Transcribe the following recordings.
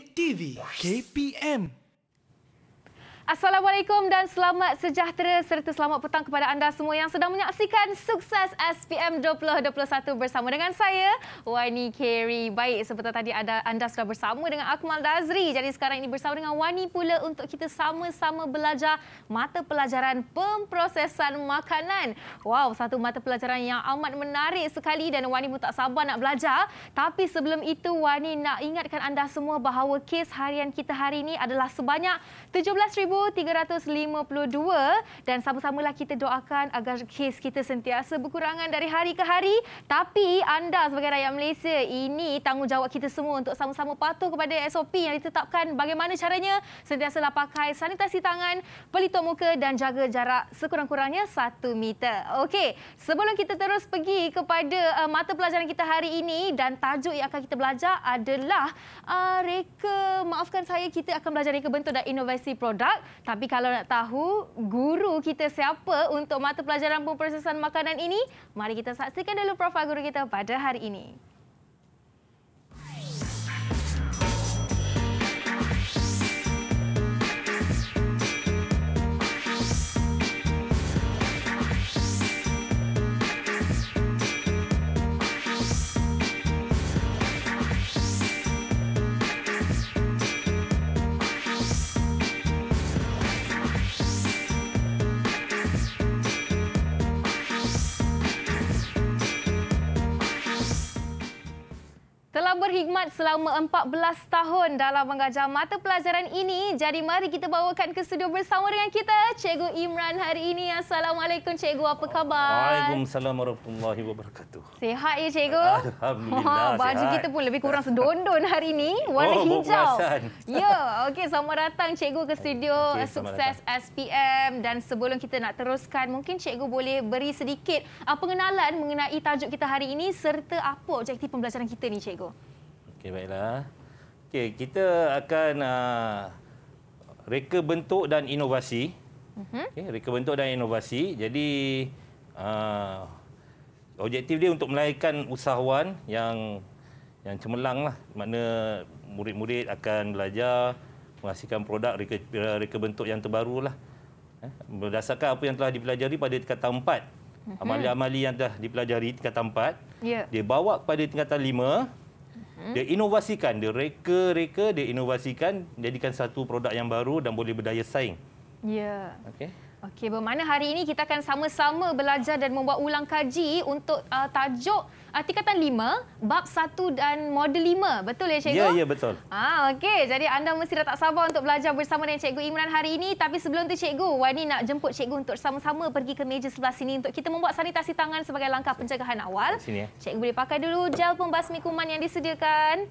TV KPM Assalamualaikum dan selamat sejahtera serta selamat petang kepada anda semua yang sedang menyaksikan sukses SPM 2021 bersama dengan saya, Wani Kerry. Baik, sebentar tadi ada anda sudah bersama dengan Akmal Dazri. Jadi sekarang ini bersama dengan Wani pula untuk kita sama-sama belajar mata pelajaran pemprosesan makanan. Wow, satu mata pelajaran yang amat menarik sekali dan Wani pun tak sabar nak belajar. Tapi sebelum itu, Wani nak ingatkan anda semua bahawa kes harian kita hari ini adalah sebanyak 17,000 1352 dan sama-samalah kita doakan agar kes kita sentiasa berkurangan dari hari ke hari tapi anda sebagai rakyat Malaysia ini tanggungjawab kita semua untuk sama-sama patuh kepada SOP yang ditetapkan bagaimana caranya sentiasalah pakai sanitasi tangan pelitup muka dan jaga jarak sekurang-kurangnya 1 meter okey sebelum kita terus pergi kepada uh, mata pelajaran kita hari ini dan tajuk yang akan kita belajar adalah uh, reka maafkan saya kita akan belajar reka bentuk dan inovasi produk tapi kalau nak tahu guru kita siapa untuk mata pelajaran pemprosesan makanan ini, mari kita saksikan dulu profil guru kita pada hari ini. khidmat selama 14 tahun dalam mengajar mata pelajaran ini. Jadi mari kita bawakan ke studio bersama dengan kita, Cikgu Imran hari ini. Assalamualaikum Cikgu, apa khabar? Waalaikumsalam warahmatullahi wabarakatuh. Sehat ya Cikgu? Alhamdulillah ha, Baju kita pun lebih kurang sedondon hari ini, oh, warna oh, hijau. Ya, Okay, selamat datang Cikgu ke studio okay, Sukses datang. SPM. Dan sebelum kita nak teruskan, mungkin Cikgu boleh beri sedikit ah, pengenalan mengenai tajuk kita hari ini serta apa objektif pembelajaran kita ni Cikgu. Okey baiklah. Okey kita akan uh, reka bentuk dan inovasi. Mhm. Okey reka bentuk dan inovasi. Jadi uh, objektif dia untuk melayakkan usahawan yang yang cemerlang lah. Mana murid-murid akan belajar menghasilkan produk reka, reka bentuk yang terbaru lah. Eh, berdasarkan apa yang telah dipelajari pada tingkatan 4. Mhm. Amali-amali yang telah dipelajari tingkatan 4. Yeah. Dia bawa kepada tingkatan 5. Hmm. Dia inovasikan, dia reka-reka, dia inovasikan, jadikan satu produk yang baru dan boleh berdaya saing. Ya. Okey. Okey, bermakna hari ini kita akan sama-sama belajar dan membuat ulang kaji untuk uh, tajuk uh, tingkatan 5, bab 1 dan model 5. Betul ya, Cikgu? Ya, ya betul. Ah, Okey, jadi anda mesti dah tak sabar untuk belajar bersama dengan Cikgu Imran hari ini. Tapi sebelum itu, Cikgu, Wani nak jemput Cikgu untuk sama-sama pergi ke meja sebelah sini untuk kita membuat sanitasi tangan sebagai langkah pencegahan awal. Sini, ya. Cikgu boleh pakai dulu gel pembasmi kuman yang disediakan.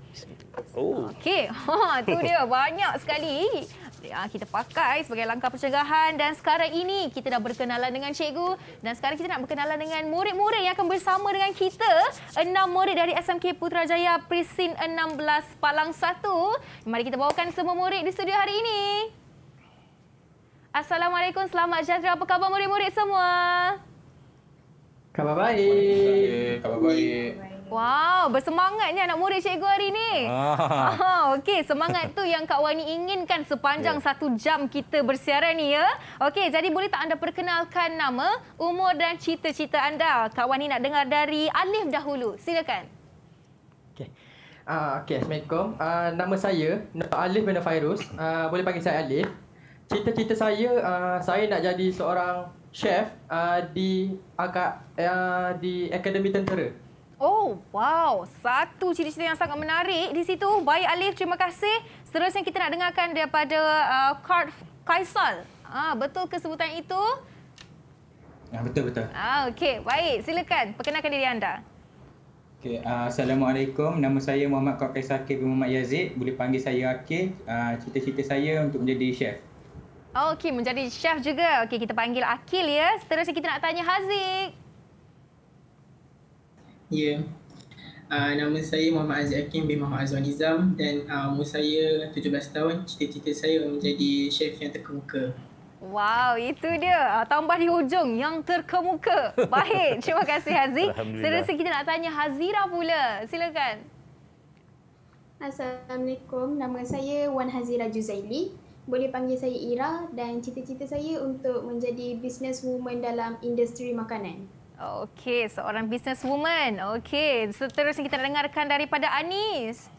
Oh. Okey, itu ha, dia banyak sekali ya, kita pakai sebagai langkah pencegahan dan sekarang ini kita dah berkenalan dengan cikgu dan sekarang kita nak berkenalan dengan murid-murid yang akan bersama dengan kita enam murid dari SMK Putrajaya Presin 16 Palang 1. Mari kita bawakan semua murid di studio hari ini. Assalamualaikum, selamat sejahtera. Apa khabar murid-murid semua? kabar baik. kabar baik. Wow, bersemangatnya anak murid cikgu hari ini. Ah. Oh, Okey, semangat tu yang Kak Wani inginkan sepanjang yeah. satu jam kita bersiaran ni ya. Okey, jadi boleh tak anda perkenalkan nama, umur dan cita-cita anda? Kak Wani nak dengar dari Alif dahulu. Silakan. Okey. Uh, ah, okay, Assalamualaikum. Uh, nama saya Alif bin Fairuz. Uh, boleh panggil saya Alif. Cita-cita saya, uh, saya nak jadi seorang chef uh, di agak uh, di Akademi Tentera. Oh, wow. Satu cerita yang sangat menarik di situ. Baik Alif, terima kasih. Seterusnya kita nak dengarkan daripada uh, Card Kaisal. Ah, betul ke sebutan itu? Ya, betul betul. Ah, okey. Baik, silakan perkenalkan diri anda. Okay uh, ah, assalamualaikum. Nama saya Muhammad Kak Kaisal K. Muhammad Yazid. Boleh panggil saya Akil. Uh, cita-cita saya untuk menjadi chef. Okey, menjadi chef juga. Okey, kita panggil Akil ya. Seterusnya kita nak tanya Haziq. Ya. Yeah. Uh, nama saya Muhammad Aziz Hakim bin Muhammad Azwan Nizam dan uh, umur saya 17 tahun. Cita-cita saya menjadi chef yang terkemuka. Wow, itu dia. Ah, tambah di hujung yang terkemuka. Baik, terima kasih Hazi. Terus kita nak tanya Hazira pula. Silakan. Assalamualaikum. Nama saya Wan Hazira Juzaili. Boleh panggil saya Ira dan cita-cita saya untuk menjadi businesswoman dalam industri makanan. Okey, seorang businesswoman. Okey, seterusnya kita dengarkan daripada Anis.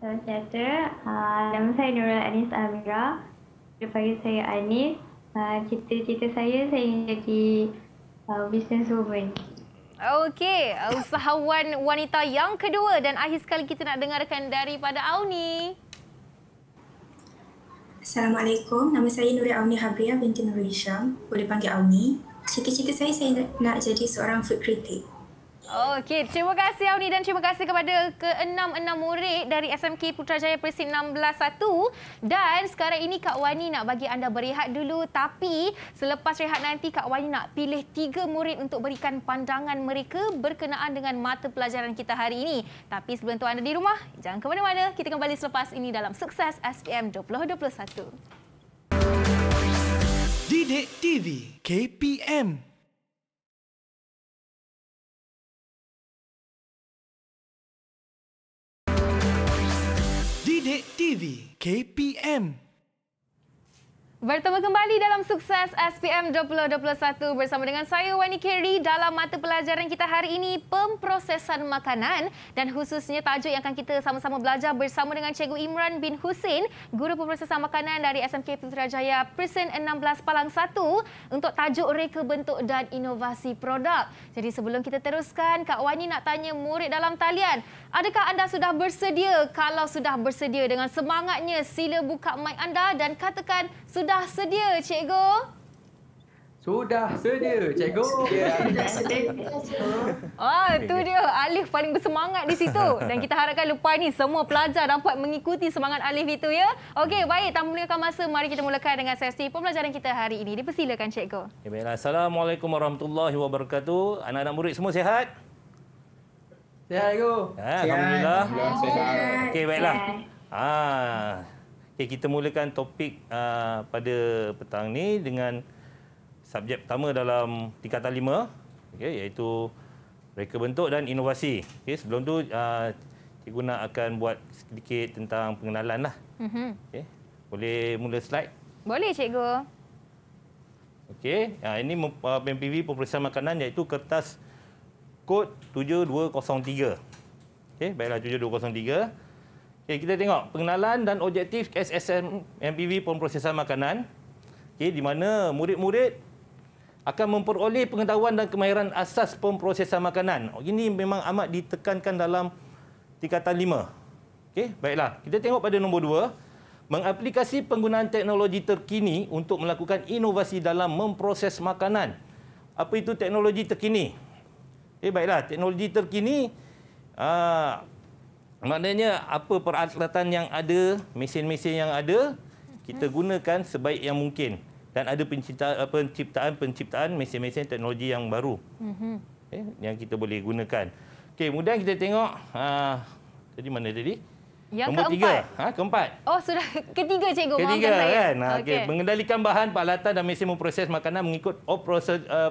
Salam sejahtera. Nama saya Nurul Anis Amira. Dipanggil saya Anis. Ah, cita-cita saya, saya ingin jadi ah, businesswoman. Okey, usahawan wanita yang kedua dan akhir sekali kita nak dengarkan daripada Auni. Assalamualaikum. Nama saya Nuri Auni Habria binti Nuri Hisham. Boleh panggil Auni. Cita-cita saya, saya nak jadi seorang food critic. Okey, terima kasih Auni dan terima kasih kepada keenam-enam murid dari SMK Putrajaya Persib 161. Dan sekarang ini Kak Wani nak bagi anda berehat dulu. Tapi selepas rehat nanti, Kak Wani nak pilih tiga murid untuk berikan pandangan mereka berkenaan dengan mata pelajaran kita hari ini. Tapi sebelum tu anda di rumah, jangan ke mana-mana. Kita kembali selepas ini dalam Sukses SPM 2021. Didik TV KPM Sidik TV KPM Bertemu kembali dalam sukses SPM 2021 bersama dengan saya Wani Kerry dalam mata pelajaran kita hari ini pemprosesan makanan dan khususnya tajuk yang akan kita sama-sama belajar bersama dengan Cikgu Imran bin Husin guru pemprosesan makanan dari SMK Putrajaya Presen 16 Palang 1 untuk tajuk reka bentuk dan inovasi produk. Jadi sebelum kita teruskan Kak Wani nak tanya murid dalam talian, adakah anda sudah bersedia? Kalau sudah bersedia dengan semangatnya sila buka mic anda dan katakan sudah sudah sedia, cikgu? Sudah sedia, cikgu. Sudah sedia, cikgu. Ah, tu dia. Alif paling bersemangat di situ. Dan kita harapkan lepas ini semua pelajar dapat mengikuti semangat Alif itu. ya. Okey, baik. Tanpa menggunakan masa, mari kita mulakan dengan sesi pembelajaran kita hari ini. Dipersilakan, cikgu. Ya, baiklah. Assalamualaikum warahmatullahi wabarakatuh. Anak-anak murid semua sihat? Sihat, cikgu. Ya, Alhamdulillah. Sihat. Okey, baiklah. Ah. Okay, kita mulakan topik uh, pada petang ini dengan subjek pertama dalam tingkatan lima okay, iaitu reka bentuk dan inovasi. Okay, sebelum tu, uh, cikgu nak akan buat sedikit tentang pengenalan. Lah. Mm-hmm. Okay, boleh mula slide? Boleh, cikgu. Okay, uh, ini uh, MPV peperiksaan makanan iaitu kertas kod 7203. Okay, baiklah, 7203. Okay, kita tengok pengenalan dan objektif SSM MPV pemprosesan makanan okay, di mana murid-murid akan memperoleh pengetahuan dan kemahiran asas pemprosesan makanan. Ini memang amat ditekankan dalam tingkatan 5. Okay, baiklah, kita tengok pada nombor 2. Mengaplikasi penggunaan teknologi terkini untuk melakukan inovasi dalam memproses makanan. Apa itu teknologi terkini? Okay, eh, baiklah, teknologi terkini uh, Maknanya apa peralatan yang ada, mesin-mesin yang ada, kita gunakan sebaik yang mungkin dan ada penciptaan-penciptaan mesin-mesin teknologi yang baru mm-hmm. eh, yang kita boleh gunakan. Okay, kemudian kita tengok uh, tadi mana tadi? Yang Nombor keempat. Tiga. Ha, keempat. Oh, sudah ketiga cikgu. Ketiga kan. Saya. Ha, okay. okay. Mengendalikan bahan, peralatan dan mesin memproses makanan mengikut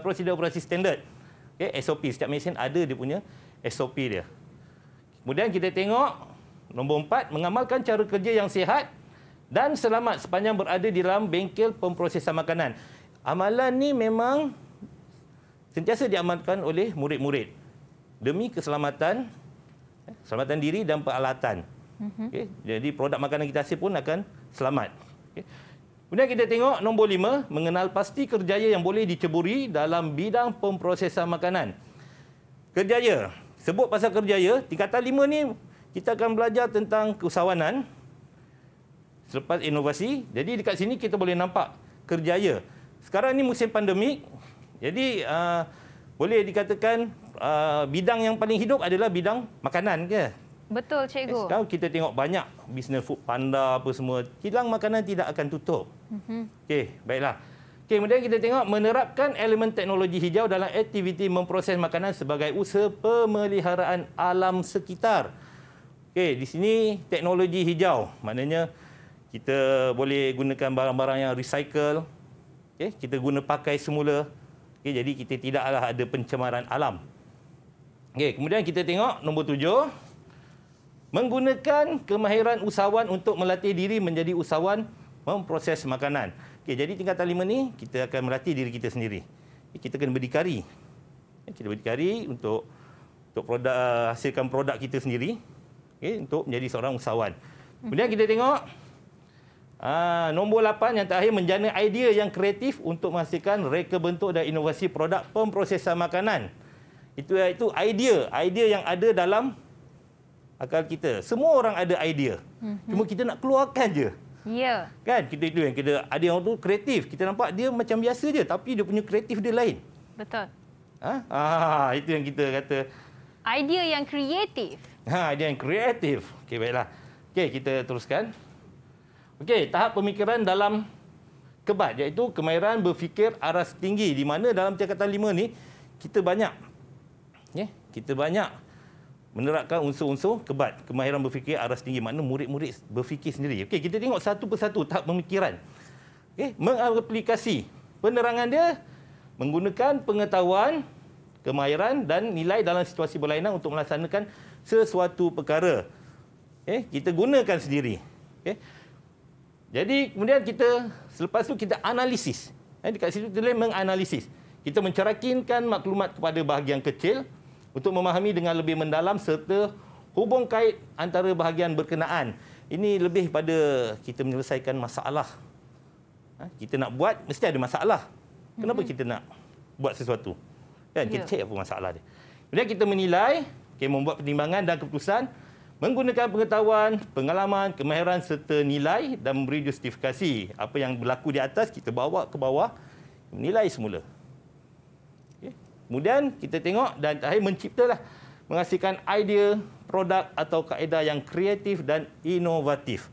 prosedur operasi eh, standard. Okay. SOP. Setiap mesin ada dia punya SOP dia. Kemudian kita tengok nombor empat, mengamalkan cara kerja yang sihat dan selamat sepanjang berada di dalam bengkel pemprosesan makanan. Amalan ni memang sentiasa diamalkan oleh murid-murid demi keselamatan keselamatan diri dan peralatan. Mhm. Okay. Jadi produk makanan kita hasil pun akan selamat. Okay. Kemudian kita tengok nombor lima, mengenal pasti kerjaya yang boleh diceburi dalam bidang pemprosesan makanan. Kerjaya, sebut pasal kerjaya, tingkatan lima ni kita akan belajar tentang keusahawanan selepas inovasi. Jadi dekat sini kita boleh nampak kerjaya. Sekarang ni musim pandemik. Jadi uh, boleh dikatakan uh, bidang yang paling hidup adalah bidang makanan ke? Betul cikgu. Eh, sekarang kita tengok banyak bisnes food panda apa semua. Hilang makanan tidak akan tutup. Mm-hmm. Okey, baiklah. Kemudian kita tengok menerapkan elemen teknologi hijau dalam aktiviti memproses makanan sebagai usaha pemeliharaan alam sekitar. Okey, di sini teknologi hijau. Maknanya kita boleh gunakan barang-barang yang recycle. Okey, kita guna pakai semula. Okey, jadi kita tidaklah ada pencemaran alam. Okey, kemudian kita tengok nombor tujuh. Menggunakan kemahiran usahawan untuk melatih diri menjadi usahawan memproses makanan. Okey, jadi tingkatan lima ni kita akan melatih diri kita sendiri. Eh, kita kena berdikari. Eh, kita berdikari untuk untuk produk, eh, hasilkan produk kita sendiri. Okey, untuk menjadi seorang usahawan. Kemudian kita tengok Ah, nombor 8 yang terakhir menjana idea yang kreatif untuk menghasilkan reka bentuk dan inovasi produk pemprosesan makanan. Itu iaitu idea, idea yang ada dalam akal kita. Semua orang ada idea. Mhm. Cuma kita nak keluarkan je. Ya. Kan kita itu yang kita ada yang tu kreatif. Kita nampak dia macam biasa je tapi dia punya kreatif dia lain. Betul. Ha? Ah, itu yang kita kata idea yang kreatif. Ha, idea yang kreatif. Okey baiklah. Okey, kita teruskan. Okey, tahap pemikiran dalam kebat iaitu kemahiran berfikir aras tinggi di mana dalam cakapan lima ni kita banyak. Ya, yeah, kita banyak menerapkan unsur-unsur kebat, kemahiran berfikir aras tinggi makna murid-murid berfikir sendiri. Okey, kita tengok satu persatu tahap pemikiran. Okey, mengaplikasi. Penerangan dia menggunakan pengetahuan, kemahiran dan nilai dalam situasi berlainan untuk melaksanakan sesuatu perkara. Okey, kita gunakan sendiri. Okey. Jadi kemudian kita selepas tu kita analisis. Eh, dekat situ tulis menganalisis. Kita mencerakinkan maklumat kepada bahagian kecil untuk memahami dengan lebih mendalam serta hubung kait antara bahagian berkenaan. Ini lebih pada kita menyelesaikan masalah. Ha, kita nak buat, mesti ada masalah. Kenapa mm-hmm. kita nak buat sesuatu? Kan? Kita yeah. cek apa masalah dia. Kemudian kita menilai, okay, membuat pertimbangan dan keputusan menggunakan pengetahuan, pengalaman, kemahiran serta nilai dan memberi justifikasi. Apa yang berlaku di atas, kita bawa ke bawah, menilai semula. Kemudian kita tengok dan terakhir menciptalah menghasilkan idea, produk atau kaedah yang kreatif dan inovatif.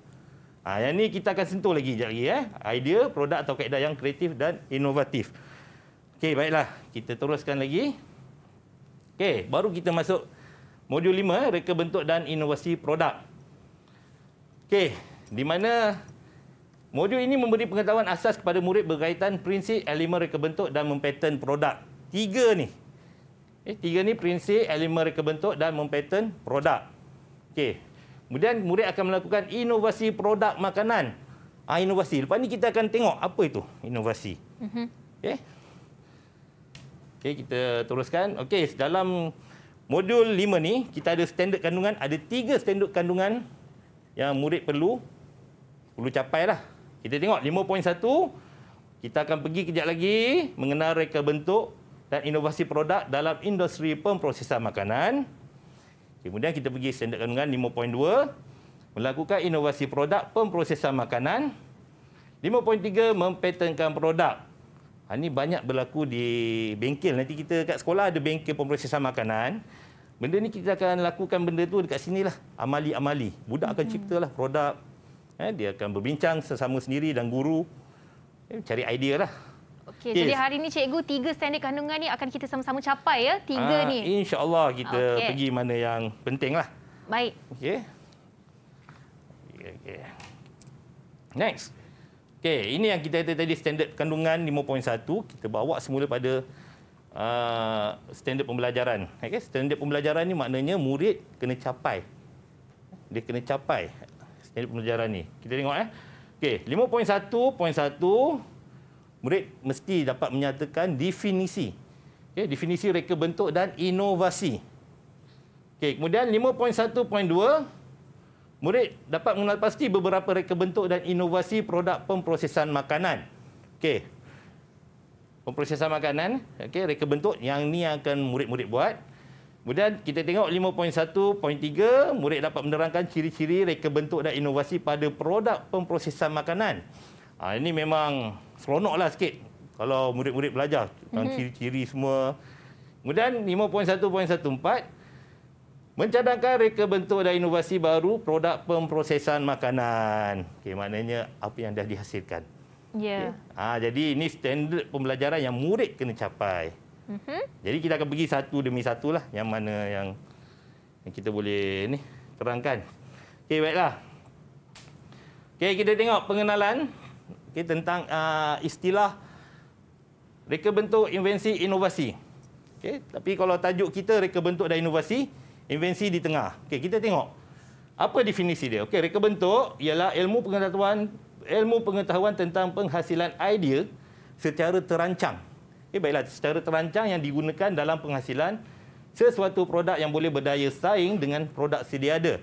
Ha, yang ni kita akan sentuh lagi sekejap lagi. Eh. Idea, produk atau kaedah yang kreatif dan inovatif. Okey, baiklah. Kita teruskan lagi. Okey, baru kita masuk modul 5, eh, reka bentuk dan inovasi produk. Okey, di mana modul ini memberi pengetahuan asas kepada murid berkaitan prinsip elemen reka bentuk dan mempattern produk tiga ni. Eh, tiga ni prinsip elemen reka bentuk dan mempattern produk. Okey. Kemudian murid akan melakukan inovasi produk makanan. Ah ha, inovasi. Lepas ni kita akan tengok apa itu inovasi. Mhm. Okey. Okey, kita teruskan. Okey, dalam modul 5 ni kita ada standard kandungan, ada tiga standard kandungan yang murid perlu perlu capailah. Kita tengok 5.1 kita akan pergi kejap lagi mengenai reka bentuk dan inovasi produk dalam industri pemprosesan makanan. Kemudian kita pergi standard kandungan 5.2 melakukan inovasi produk pemprosesan makanan. 5.3 mempatenkan produk. ini ha, banyak berlaku di bengkel. Nanti kita kat sekolah ada bengkel pemprosesan makanan. Benda ni kita akan lakukan benda tu dekat lah. Amali-amali. Budak akan mm-hmm. cipta lah produk. Eh, dia akan berbincang sesama sendiri dan guru. Eh, cari idea lah. Okey, okay. jadi hari ini cikgu tiga standard kandungan ni akan kita sama-sama capai ya, tiga ha, ni. InsyaAllah kita okay. pergi mana yang penting lah. Baik. Okey. Okay, okay. Next. Okey, ini yang kita kata tadi standard kandungan 5.1. Kita bawa semula pada uh, standard pembelajaran. Okay. Standard pembelajaran ni maknanya murid kena capai. Dia kena capai standard pembelajaran ni. Kita tengok eh. Okey, 5.1.1 murid mesti dapat menyatakan definisi. Okay, definisi reka bentuk dan inovasi. Okay, kemudian 5.1.2, murid dapat mengenal pasti beberapa reka bentuk dan inovasi produk pemprosesan makanan. Okay. Pemprosesan makanan, okay, reka bentuk yang ni yang akan murid-murid buat. Kemudian kita tengok 5.1.3, murid dapat menerangkan ciri-ciri reka bentuk dan inovasi pada produk pemprosesan makanan. Ha, ini memang seronok lah sikit kalau murid-murid belajar tentang mhm. ciri-ciri semua. Kemudian 5.1.14, mencadangkan reka bentuk dan inovasi baru produk pemprosesan makanan. Okay, maknanya apa yang dah dihasilkan. Yeah. Okay. Ha, jadi ini standard pembelajaran yang murid kena capai. Mm-hmm. Jadi kita akan pergi satu demi satu lah yang mana yang, yang kita boleh ni terangkan. Okey, baiklah. Okey, kita tengok Pengenalan okay, tentang uh, istilah reka bentuk invensi inovasi. Okay, tapi kalau tajuk kita reka bentuk dan inovasi, invensi di tengah. Okay, kita tengok apa definisi dia. Okay, reka bentuk ialah ilmu pengetahuan ilmu pengetahuan tentang penghasilan idea secara terancang. Okay, baiklah, secara terancang yang digunakan dalam penghasilan sesuatu produk yang boleh berdaya saing dengan produk sedia ada.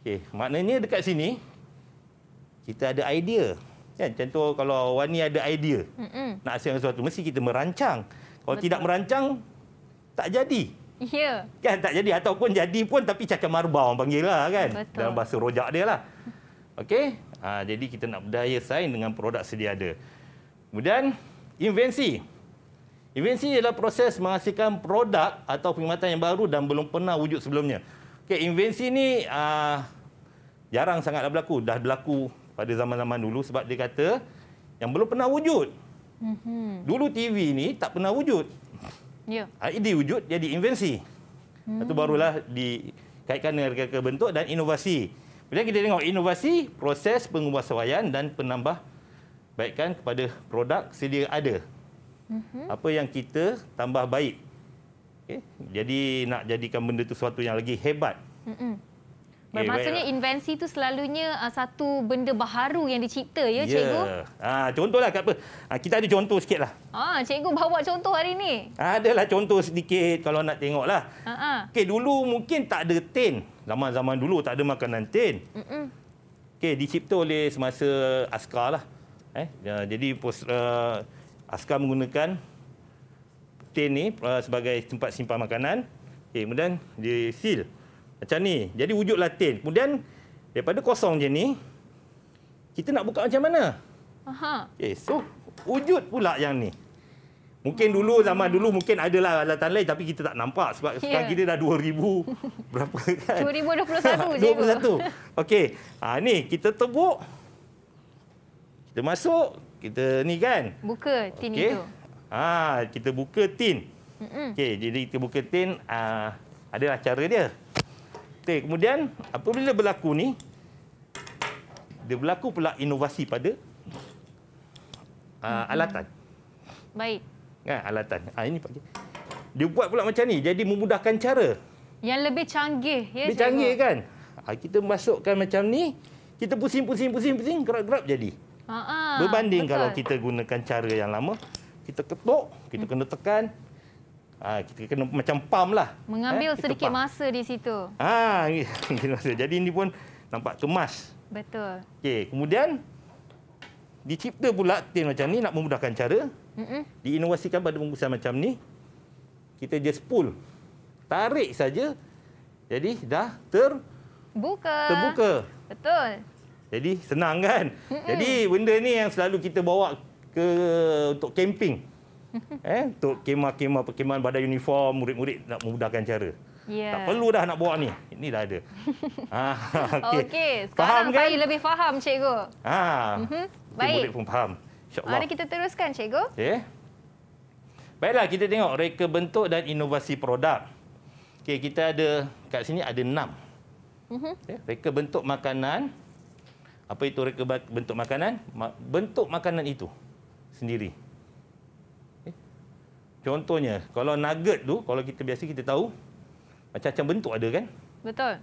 Okay, maknanya dekat sini, kita ada idea. Ya Contoh kalau awak ni ada idea Mm-mm. nak hasilkan sesuatu, mesti kita merancang. Kalau Betul. tidak merancang, tak jadi. Ya. Yeah. Kan tak jadi ataupun jadi pun tapi cacat marba orang panggil lah kan. Betul. Dalam bahasa rojak dia lah. Okey. Ha, jadi kita nak berdaya saing dengan produk sedia ada. Kemudian invensi. Invensi ialah proses menghasilkan produk atau perkhidmatan yang baru dan belum pernah wujud sebelumnya. Okey, invensi ni uh, jarang sangat berlaku. Dah berlaku pada zaman-zaman dulu sebab dia kata yang belum pernah wujud. Mm-hmm. Dulu TV ini tak pernah wujud. Yeah. Ha, dia wujud jadi invensi. mm Itu barulah dikaitkan dengan kebentuk dan inovasi. Bila kita tengok inovasi, proses penguasaan dan penambah baikkan kepada produk sedia ada. Mhm. Apa yang kita tambah baik. Okay? Jadi nak jadikan benda tu sesuatu yang lagi hebat. Mhm. Bermaksudnya okay, ya. invensi tu selalunya uh, satu benda baharu yang dicipta ya yeah. cikgu. Ha uh, contohlah kat apa? Uh, kita ada contoh sikitlah. Ha Ah cikgu bawa contoh hari ni. Ah Adalah contoh sedikit kalau nak tengoklah. Ha uh -huh. Ah. Okey dulu mungkin tak ada tin. Zaman-zaman dulu tak ada makanan tin. Mm -mm. Okey dicipta oleh semasa askar lah. Eh uh, jadi pos uh, askar menggunakan tin ni uh, sebagai tempat simpan makanan. Okey kemudian dia seal. Macam ni. Jadi wujud latin. Kemudian daripada kosong je ni kita nak buka macam mana? Aha. Okey, eh, so wujud pula yang ni. Mungkin dulu zaman dulu mungkin ada lah alatan lain tapi kita tak nampak sebab yeah. sekarang kita dah 2000 berapa kan? 2021 je. 2021. Okey. Ha ni kita tebuk. Kita masuk. Kita ni kan? Buka tin okay. itu. Ha, kita buka tin. Okey, jadi kita buka tin. Uh, ah, adalah cara dia. Okey, kemudian apabila berlaku ni dia berlaku pula inovasi pada uh, mm-hmm. alatan. Baik. Kan alatan. Ah ha, ini pakai. Dia buat pula macam ni jadi memudahkan cara. Yang lebih canggih ya. Lebih canggih tengok. kan? Ha, kita masukkan macam ni, kita pusing-pusing-pusing-pusing gerak-gerak jadi. Ha-ha, ah, Berbanding betul. kalau kita gunakan cara yang lama, kita ketuk, kita kena tekan, Ha, kita kena macam pam lah. Mengambil ha, sedikit pump. masa di situ. Ha, jadi ini pun nampak kemas. Betul. Okey, kemudian dicipta pula tin macam ni nak memudahkan cara. Mm-mm. Diinovasikan pada bungkusan macam ni. Kita just pull. Tarik saja. Jadi dah ter Buka. terbuka. Betul. Jadi senang kan? Mm-mm. Jadi benda ni yang selalu kita bawa ke untuk camping. eh untuk kemah-kemah perkemahan badan uniform murid-murid nak memudahkan cara. Yeah. Tak perlu dah nak bawa ni. Ini dah ada. Ah, okey. Okay. Sekarang faham, kan? saya kan? lebih faham cikgu. Ha. Mm-hmm. Baik. Murid pun faham. Mari kita teruskan cikgu. Okey. Baiklah kita tengok reka bentuk dan inovasi produk. Okey, kita ada kat sini ada enam. Mm-hmm. Okay. Reka bentuk makanan. Apa itu reka bentuk makanan? Bentuk makanan itu sendiri. Contohnya, kalau nugget tu, kalau kita biasa kita tahu, macam-macam bentuk ada kan? Betul.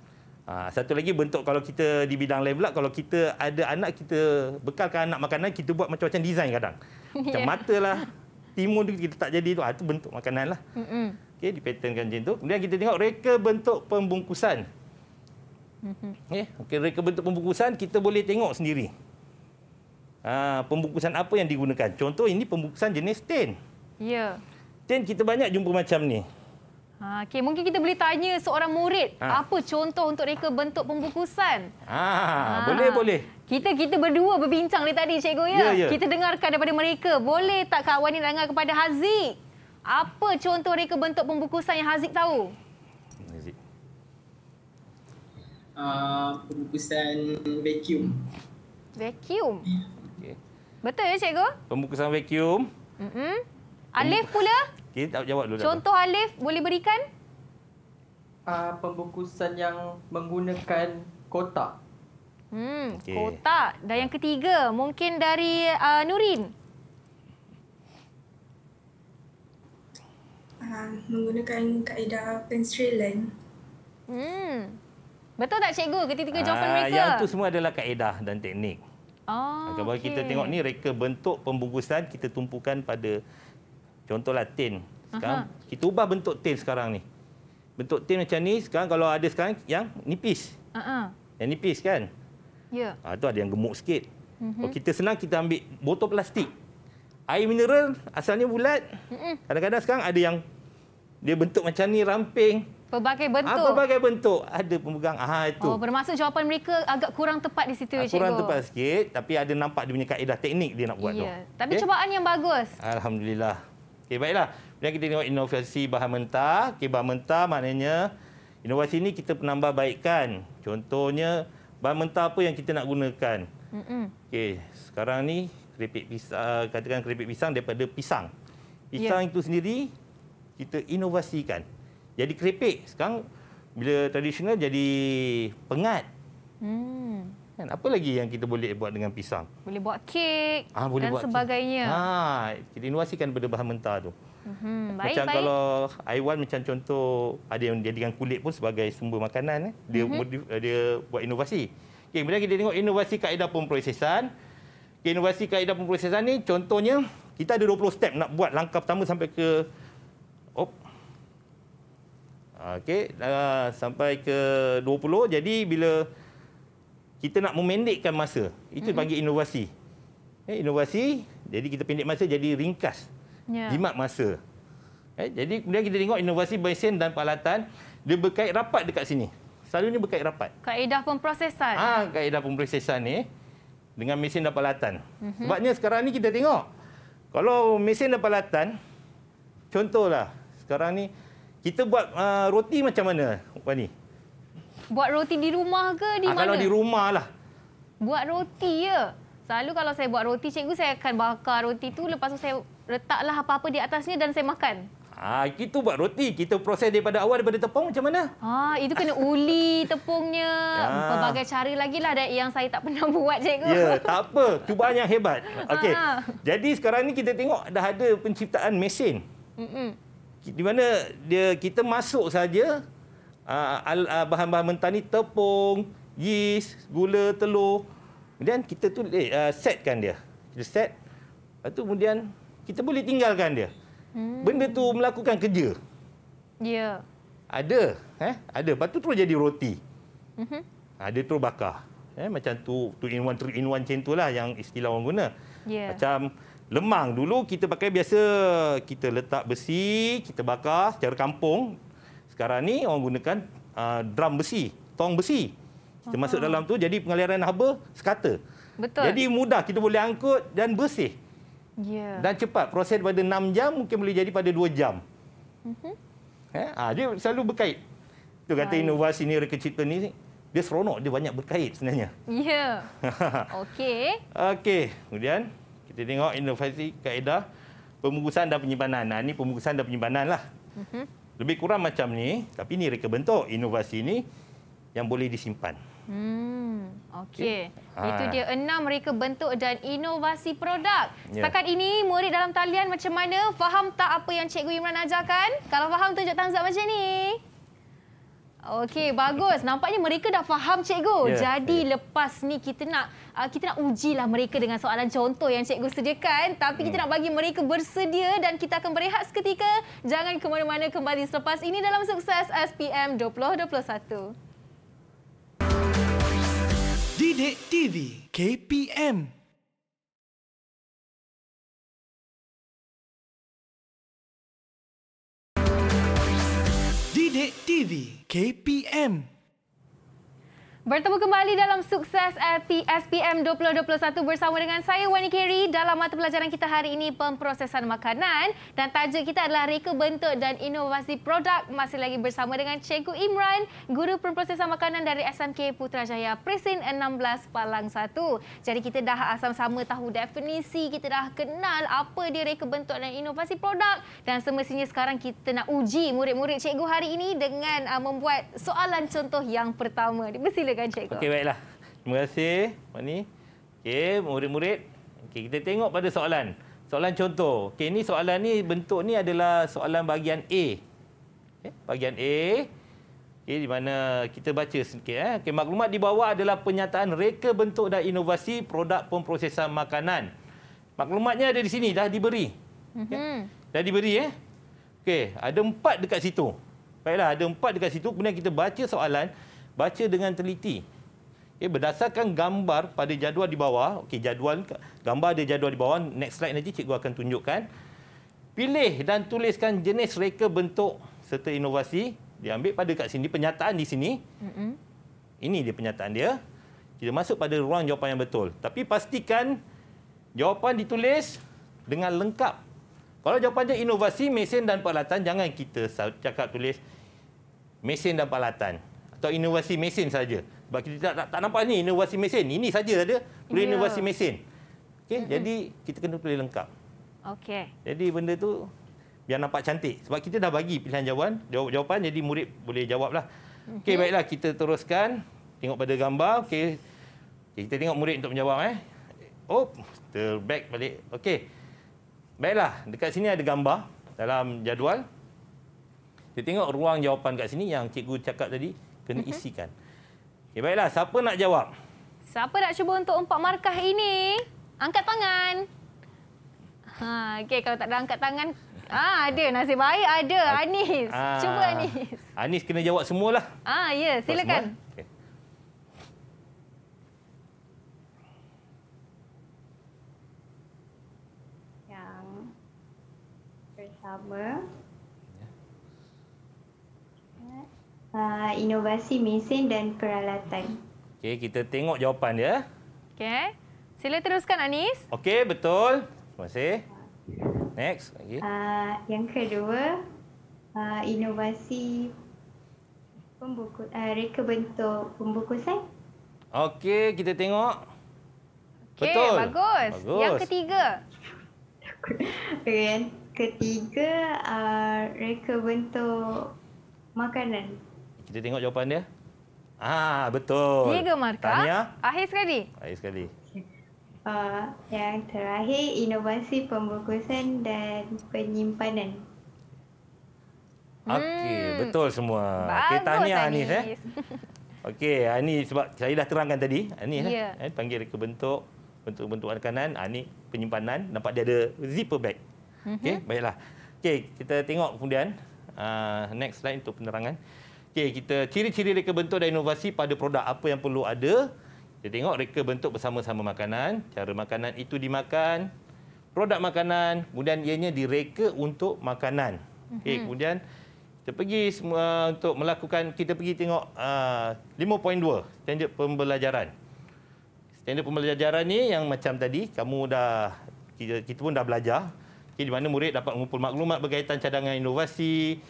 Ha, satu lagi bentuk kalau kita di bidang lain pula, kalau kita ada anak, kita bekalkan anak makanan, kita buat macam-macam design kadang. Macam yeah. mata lah, timun tu kita tak jadi tu, ha, itu bentuk makanan lah. Okay, dipatternkan macam tu. Kemudian kita tengok reka bentuk pembungkusan. Mm-hmm. okay, reka bentuk pembungkusan, kita boleh tengok sendiri. Ha, pembungkusan apa yang digunakan. Contoh ini pembungkusan jenis tin. Ya. Yeah. Tin kita banyak jumpa macam ni. Ha, okay. Mungkin kita boleh tanya seorang murid ha. apa contoh untuk reka bentuk pembukusan. Ha, ha. Boleh, boleh. Kita kita berdua berbincang dari tadi, Cikgu. Ya? Ya, ya. Kita dengarkan daripada mereka. Boleh tak Kak Wani dengar kepada Haziq? Apa contoh reka bentuk pembukusan yang Haziq tahu? Haziq. Uh, ah, pembungkusan vacuum. Vacuum? Okay. Betul ya, Cikgu? Pembukusan vacuum. Mm -hmm. Alif pula? Kita tak jawab dulu. Lah, Contoh dah. Alif boleh berikan? Uh, ah, pembungkusan yang menggunakan kotak. Hmm, okay. kotak. Dan yang ketiga, mungkin dari uh, Nurin. Uh, menggunakan kaedah pencil Hmm. Betul tak cikgu ketika tiga jawapan mereka? Yang itu semua adalah kaedah dan teknik. Oh, Kalau okay. kita tengok ni reka bentuk pembungkusan kita tumpukan pada Contohlah tin. Sekarang Aha. kita ubah bentuk tin sekarang ni. Bentuk tin macam ni sekarang kalau ada sekarang yang nipis. Aha. Yang nipis kan? Ya. Yeah. Ha, tu ada yang gemuk sikit. Mm-hmm. Kalau kita senang kita ambil botol plastik. Air mineral asalnya bulat. Mm-mm. Kadang-kadang sekarang ada yang dia bentuk macam ni ramping. Pelbagai ah, bentuk. Apa pelbagai bentuk? Ada pemegang. Aha itu. Oh, bermaksud jawapan mereka agak kurang tepat di situ, ha, ah, Cikgu. Kurang tepat sikit, tapi ada nampak dia punya kaedah teknik dia nak buat yeah. tu. Ya, tapi okay. cubaan yang bagus. Alhamdulillah. Okey, baiklah. Kemudian kita tengok inovasi bahan mentah. Okey, bahan mentah maknanya inovasi ini kita penambah baikkan. Contohnya, bahan mentah apa yang kita nak gunakan. Okey, sekarang ni keripik pisang, eh, katakan keripik pisang daripada pisang. Ya. Pisang yeah. itu sendiri kita inovasikan. Jadi keripik sekarang bila tradisional jadi pengat. Hmm. Kan? Apa lagi yang kita boleh buat dengan pisang? Boleh buat kek ha, boleh dan buat sebagainya. Ha, kita inovasikan benda bahan mentah tu. Mm-hmm. macam baik. kalau Aiwan macam contoh ada yang jadikan kulit pun sebagai sumber makanan eh. dia mm-hmm. modif, dia buat inovasi. Okay, kemudian kita tengok inovasi kaedah pemprosesan. Okay, inovasi kaedah pemprosesan ni contohnya kita ada 20 step nak buat langkah pertama sampai ke op. Okay, uh, sampai ke 20. Jadi bila kita nak memendekkan masa. Itu mm-hmm. panggil inovasi. Eh, inovasi, jadi kita pendek masa jadi ringkas. Yeah. Jimat masa. Eh, jadi kemudian kita tengok inovasi mesin dan peralatan, dia berkait rapat dekat sini. Selalunya berkait rapat. Kaedah pemprosesan. Ah, ha, kaedah pemprosesan ni dengan mesin dan peralatan. Mm-hmm. Sebabnya sekarang ni kita tengok, kalau mesin dan peralatan, contohlah sekarang ni, kita buat uh, roti macam mana, Wani? Buat roti di rumah ke di ha, mana? Kalau di rumah lah. Buat roti ya. Selalu kalau saya buat roti cikgu saya akan bakar roti tu lepas tu saya letaklah apa-apa di atasnya dan saya makan. Ah ha, itu buat roti. Kita proses daripada awal daripada tepung macam mana? Ha, itu kena uli tepungnya. Ha. Pelbagai cara lagi lah yang saya tak pernah buat, cikgu. Ya, tak apa. Cubaan yang hebat. Okay. Ha. Ah. Jadi sekarang ni kita tengok dah ada penciptaan mesin. Mm -mm. Di mana dia kita masuk saja Ah, ah, ah, bahan-bahan mentah ni tepung, yeast, gula, telur. Kemudian kita tu eh, setkan dia. Kita set. Lepas tu kemudian kita boleh tinggalkan dia. Hmm. Benda tu melakukan kerja. Ya. Yeah. Ada. Eh? Ada. Lepas tu terus jadi roti. Mm-hmm. Ada terus bakar. Eh? Macam tu, two in one, three in one macam tu lah yang istilah orang guna. Yeah. Macam lemang dulu kita pakai biasa kita letak besi, kita bakar secara kampung. Sekarang ni orang gunakan uh, drum besi, tong besi. Kita masuk dalam tu jadi pengaliran haba sekata. Betul. Jadi mudah kita boleh angkut dan bersih. Yeah. Dan cepat proses pada 6 jam mungkin boleh jadi pada 2 jam. Mhm. Eh, ha, dia selalu berkait. Tu kata Baik. inovasi ni reka cipta ni dia seronok dia banyak berkait sebenarnya. Ya. Yeah. Okey. Okey, kemudian kita tengok inovasi kaedah pembungkusan dan penyimpanan. Ha, ini pembungkusan dan penyimpanan lah. Mhm lebih kurang macam ni tapi ni reka bentuk inovasi ni yang boleh disimpan. Hmm, okey. Okay. Itu ah. dia enam reka bentuk dan inovasi produk. Ya. Setakat ini murid dalam talian macam mana? Faham tak apa yang Cikgu Imran ajarkan? Kalau faham tunjuk tangan macam ni. Okey, bagus. Nampaknya mereka dah faham, cikgu. Yeah, Jadi yeah. lepas ni kita nak ah, kita nak ujilah mereka dengan soalan contoh yang cikgu sediakan. Tapi kita mm. nak bagi mereka bersedia dan kita akan berehat seketika. Jangan ke mana-mana kembali selepas ini dalam sukses SPM 2021. Dide TV KPM Dide TV KPM Bertemu kembali dalam sukses SPM 2021 bersama dengan saya Wani Kerry dalam mata pelajaran kita hari ini pemprosesan makanan dan tajuk kita adalah reka bentuk dan inovasi produk masih lagi bersama dengan Cikgu Imran guru pemprosesan makanan dari SMK Putrajaya Presin 16 Palang 1. Jadi kita dah sama-sama tahu definisi, kita dah kenal apa dia reka bentuk dan inovasi produk dan semestinya sekarang kita nak uji murid-murid cikgu hari ini dengan uh, membuat soalan contoh yang pertama. Dia silakan cikgu. Okey baiklah. Terima kasih Mak Ni. Okey murid-murid. Okay kita tengok pada soalan. Soalan contoh. Okey ni soalan ni bentuk ni adalah soalan bahagian A. Okay, bahagian A. Okey di mana kita baca sikit eh. Okey maklumat di bawah adalah penyataan reka bentuk dan inovasi produk pemprosesan makanan. Maklumatnya ada di sini dah diberi. Okay. Mm -hmm. Dah diberi eh. Okey, ada empat dekat situ. Baiklah, ada empat dekat situ. Kemudian kita baca soalan baca dengan teliti. Okay, eh, berdasarkan gambar pada jadual di bawah, okay, jadual gambar ada jadual di bawah, next slide nanti cikgu akan tunjukkan. Pilih dan tuliskan jenis reka bentuk serta inovasi. Diambil pada kat sini, penyataan di sini. Mm-hmm. Ini dia penyataan dia. Kita masuk pada ruang jawapan yang betul. Tapi pastikan jawapan ditulis dengan lengkap. Kalau jawapan dia inovasi, mesin dan peralatan, jangan kita cakap tulis mesin dan peralatan atau inovasi mesin saja. Sebab kita tak, tak, tak nampak ni inovasi mesin. Ini saja ada perlu yeah. inovasi mesin. Okey, mm-hmm. jadi kita kena pilih lengkap. Okey. Jadi benda tu biar nampak cantik. Sebab kita dah bagi pilihan jawapan, jawab jawapan jadi murid boleh jawablah. mm Okay, baiklah kita teruskan. Tengok pada gambar. Okey. Okay, kita tengok murid untuk menjawab eh. Oh, terback balik. Okey. Baiklah, dekat sini ada gambar dalam jadual. Kita tengok ruang jawapan dekat sini yang cikgu cakap tadi kena mhm. isikan. Okay, baiklah, siapa nak jawab? Siapa nak cuba untuk empat markah ini? Angkat tangan. Ha, okay, kalau tak ada angkat tangan, ah, ada. Nasib baik ada. Anis, ha, cuba Anis. Anis kena jawab semualah. Ah, ya, silakan. Yang pertama... Uh, inovasi mesin dan peralatan. Okey, kita tengok jawapan dia. Okey. Sila teruskan Anis. Okey, betul. Terima kasih. Next. Okay. Uh, yang kedua, uh, inovasi pembuku, uh, reka bentuk pembukusan. Okey, kita tengok. Okay, betul. Bagus. bagus. Yang ketiga. okay, ketiga, uh, reka bentuk makanan. Kita tengok jawapan dia. Ah betul. Tiga markah. Tahniah. Akhir sekali. Akhir sekali. Uh, yang terakhir, inovasi pembungkusan dan penyimpanan. Okey, hmm. betul semua. Okey, tahniah Anis. Anis eh. Okey, ini sebab saya dah terangkan tadi. Ini eh, yeah. eh, panggil ke bentuk bentuk bentukan kanan. Ini penyimpanan. Nampak dia ada zipper bag. Mhm. Okey, mm -hmm. baiklah. Okey, kita tengok kemudian. Uh, next slide untuk penerangan. Okey, kita ciri-ciri reka bentuk dan inovasi pada produk apa yang perlu ada. Kita tengok reka bentuk bersama-sama makanan, cara makanan itu dimakan, produk makanan, kemudian ianya direka untuk makanan. Okey, mm-hmm. kemudian kita pergi semua eh, untuk melakukan kita pergi tengok uh, eh, 5.2 standard pembelajaran. Standard pembelajaran ni yang macam tadi kamu dah kita, kita pun dah belajar. Okay, di mana murid dapat mengumpul maklumat berkaitan cadangan inovasi,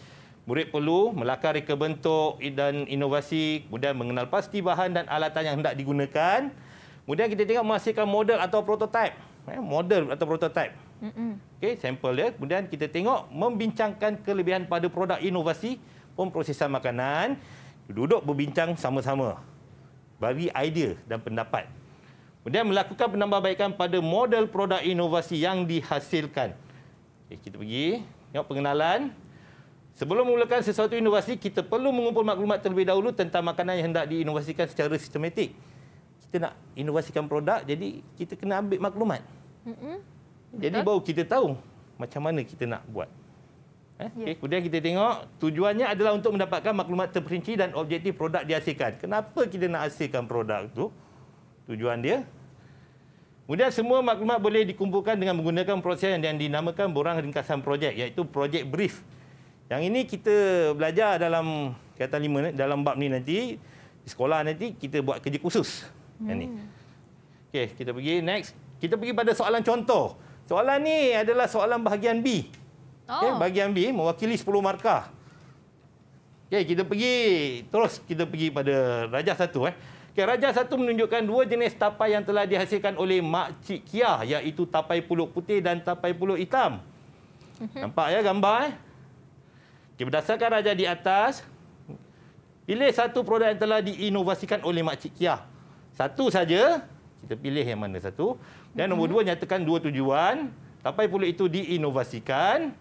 Murid perlu melakar reka bentuk dan inovasi, kemudian mengenal pasti bahan dan alatan yang hendak digunakan. Kemudian kita tengok menghasilkan model atau prototipe. Eh, model atau prototipe. Okay, sampel dia. Kemudian kita tengok membincangkan kelebihan pada produk inovasi pemprosesan makanan. Duduk berbincang sama-sama. Bagi idea dan pendapat. Kemudian melakukan penambahbaikan pada model produk inovasi yang dihasilkan. Okay, kita pergi. Tengok Pengenalan. Sebelum memulakan sesuatu inovasi, kita perlu mengumpul maklumat terlebih dahulu tentang makanan yang hendak diinovasikan secara sistematik. Kita nak inovasikan produk, jadi kita kena ambil maklumat. Mm-hmm. Jadi baru kita tahu macam mana kita nak buat. Eh, ya. Okay. Yeah. Kemudian kita tengok, tujuannya adalah untuk mendapatkan maklumat terperinci dan objektif produk dihasilkan. Kenapa kita nak hasilkan produk itu? Tujuan dia. Kemudian semua maklumat boleh dikumpulkan dengan menggunakan proses yang dinamakan borang ringkasan projek, iaitu projek brief. Yang ini kita belajar dalam kata lima dalam bab ni nanti di sekolah nanti kita buat kerja khusus. Hmm. Yang ni. Hmm. Okey, kita pergi next. Kita pergi pada soalan contoh. Soalan ni adalah soalan bahagian B. Okay, oh. bahagian B mewakili 10 markah. Okey, kita pergi terus kita pergi pada rajah satu eh. Okey, rajah satu menunjukkan dua jenis tapai yang telah dihasilkan oleh Mak Cik Kiah, iaitu tapai puluk putih dan tapai puluk hitam. Mhm. Nampak ya gambar eh? Okay, berdasarkan raja di atas, pilih satu produk yang telah diinovasikan oleh Makcik Kia. Satu saja, kita pilih yang mana satu. Dan nombor dua, mhm. nyatakan dua tujuan. Sampai pula itu diinovasikan.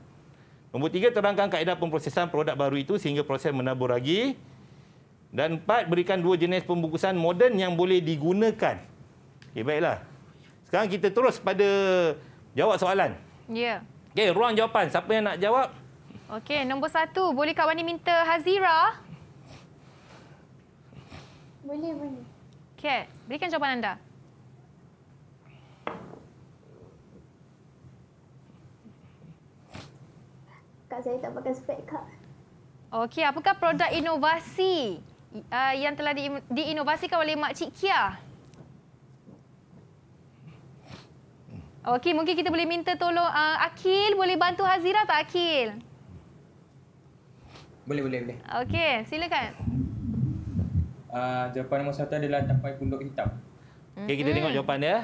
Nombor tiga, terangkan kaedah pemprosesan produk baru itu sehingga proses menabur lagi. Dan empat, berikan dua jenis pembungkusan moden yang boleh digunakan. Okay, baiklah. Sekarang kita terus pada jawab soalan. Ya. Yeah. Okay, ruang jawapan. Siapa yang nak jawab? Okey, nombor satu. Boleh Kak Wani minta Hazira? Boleh, boleh. Okey, berikan jawapan anda. Kak, saya tak pakai spek, Kak. Okey, apakah produk inovasi uh, yang telah di, diinovasikan oleh Makcik Kia? Okey, mungkin kita boleh minta tolong uh, Akil. Boleh bantu Hazira tak, Akil. Boleh, boleh, boleh. Okey, silakan. Uh, jawapan nombor satu adalah tapai pundok hitam. Okey, kita mm. tengok jawapan dia.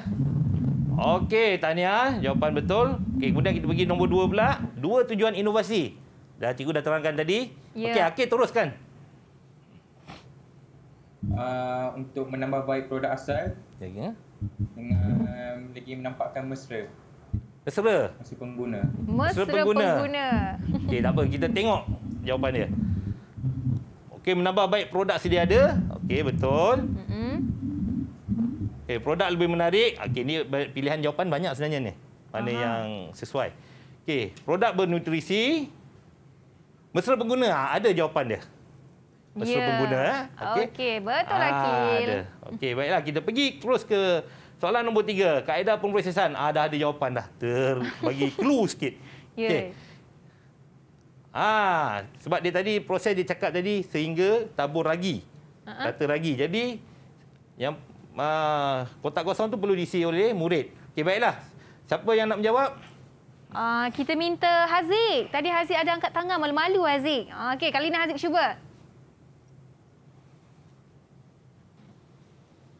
Okey, tanya. Jawapan betul. Okey, kemudian kita pergi nombor dua pula. Dua tujuan inovasi. Dah cikgu dah terangkan tadi. Yeah. Okey, Akhir teruskan. Uh, untuk menambah baik produk asal. Ya, ya. Dengan lagi menampakkan mesra. Mesra? Mesra pengguna. Mesra, mesra pengguna. pengguna. Okey, tak apa. Kita tengok jawapan dia. Okey, menambah baik produk sedia ada. Okey, betul. Okey, produk lebih menarik. Okey, ini pilihan jawapan banyak sebenarnya ni. Mana Aha. yang sesuai. Okey, produk bernutrisi. Mesra pengguna, ha, ada jawapan dia. Mesra yeah. pengguna. Eh? Okey, okay, betul ah, Akil. Okey, baiklah. Kita pergi terus ke soalan nombor tiga. Kaedah pemprosesan. Ah, dah ada jawapan dah. Ter bagi clue sikit. Yeah. Okey. Ah, ha, sebab dia tadi proses dia cakap tadi sehingga tabur ragi. Ha. Uh-huh. ragi. Jadi yang uh, kotak kosong tu perlu diisi oleh murid. Okey baiklah. Siapa yang nak menjawab? Uh, kita minta Haziq. Tadi Haziq ada angkat tangan malu-malu Haziq. Uh, Okey, kali ni Haziq cuba.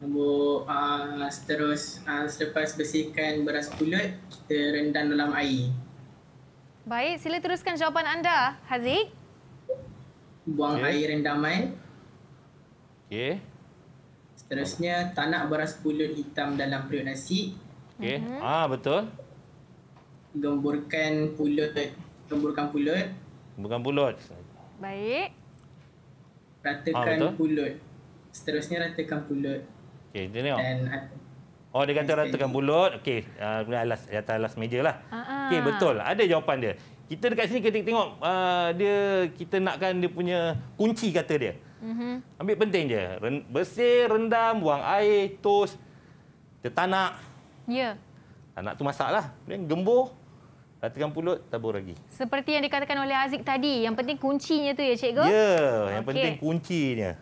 Nombor uh, seterus uh, selepas bersihkan beras pulut, kita rendam dalam air. Baik, sila teruskan jawapan anda, Haziq. Buang okay. air rendaman. Okey. Seterusnya, tanak beras pulut hitam dalam periuk nasi. Okey. Mm-hmm. Ah, betul. Gemburkan pulut. Gemburkan pulut. Gemburkan pulut. Baik. Ratakan ah, pulut. Seterusnya, ratakan pulut. Okey, kita Dan Oh dia kata ratakan bulut. Okey, uh, ah, alas atas alas meja lah. Uh-huh. Okey, betul. Ada jawapan dia. Kita dekat sini kita tengok uh, dia kita nakkan dia punya kunci kata dia. Uh-huh. Ambil penting je. Ren- bersih, rendam, buang air, tos, tetanak. Ya. Yeah. Anak tu masaklah. Kemudian gembur, ratakan pulut, tabur lagi. Seperti yang dikatakan oleh Aziz tadi, yang penting kuncinya tu ya, cikgu? Ya, yeah, yang okay. penting kuncinya.